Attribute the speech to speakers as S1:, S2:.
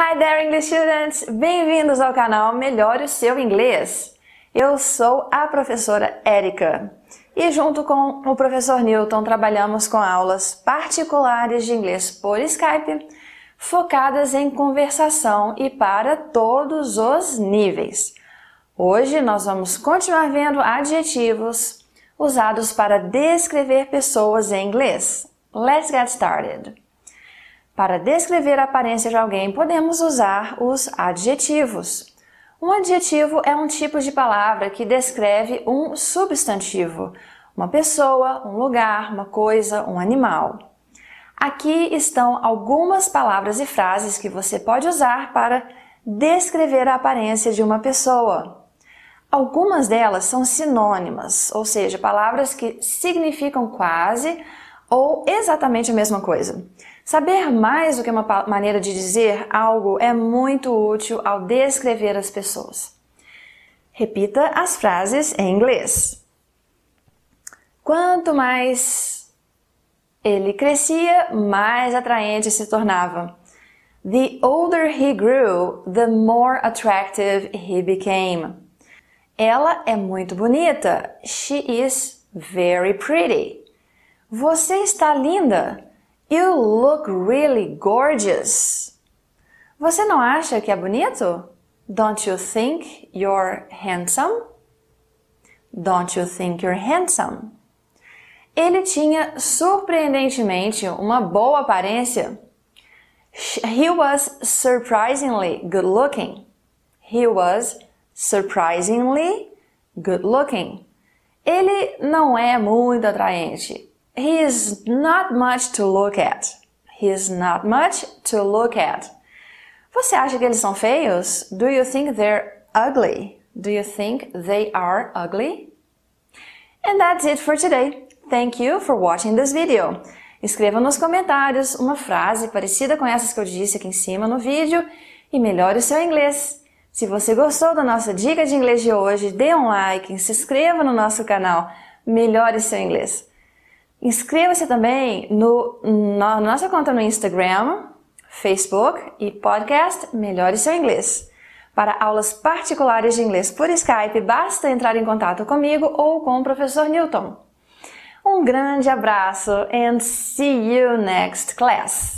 S1: Hi there English students! Bem-vindos ao canal Melhore o Seu Inglês! Eu sou a professora Erika e junto com o professor Newton trabalhamos com aulas particulares de inglês por Skype focadas em conversação e para todos os níveis. Hoje nós vamos continuar vendo adjetivos usados para descrever pessoas em inglês. Let's get started! Para descrever a aparência de alguém, podemos usar os adjetivos. Um adjetivo é um tipo de palavra que descreve um substantivo, uma pessoa, um lugar, uma coisa, um animal. Aqui estão algumas palavras e frases que você pode usar para descrever a aparência de uma pessoa. Algumas delas são sinônimas, ou seja, palavras que significam quase ou exatamente a mesma coisa. Saber mais do que uma maneira de dizer algo é muito útil ao descrever as pessoas. Repita as frases em inglês. Quanto mais ele crescia, mais atraente se tornava. The older he grew, the more attractive he became. Ela é muito bonita. She is very pretty. Você está linda. You look really gorgeous. Você não acha que é bonito? Don't you think you're handsome? Don't you think you're handsome? Ele tinha surpreendentemente uma boa aparência. He was surprisingly good looking. He was surprisingly good looking. Ele não é muito atraente is not much to look at. is not much to look at. Você acha que eles são feios? Do you think they're ugly? Do you think they are ugly? And that's it for today. Thank you for watching this video. Escreva nos comentários uma frase parecida com essas que eu disse aqui em cima no vídeo e melhore o seu inglês. Se você gostou da nossa dica de inglês de hoje, dê um like, se inscreva no nosso canal, melhore seu inglês. Inscreva-se também no, na nossa conta no Instagram, Facebook e podcast Melhore Seu Inglês. Para aulas particulares de inglês por Skype, basta entrar em contato comigo ou com o professor Newton. Um grande abraço and see you next class!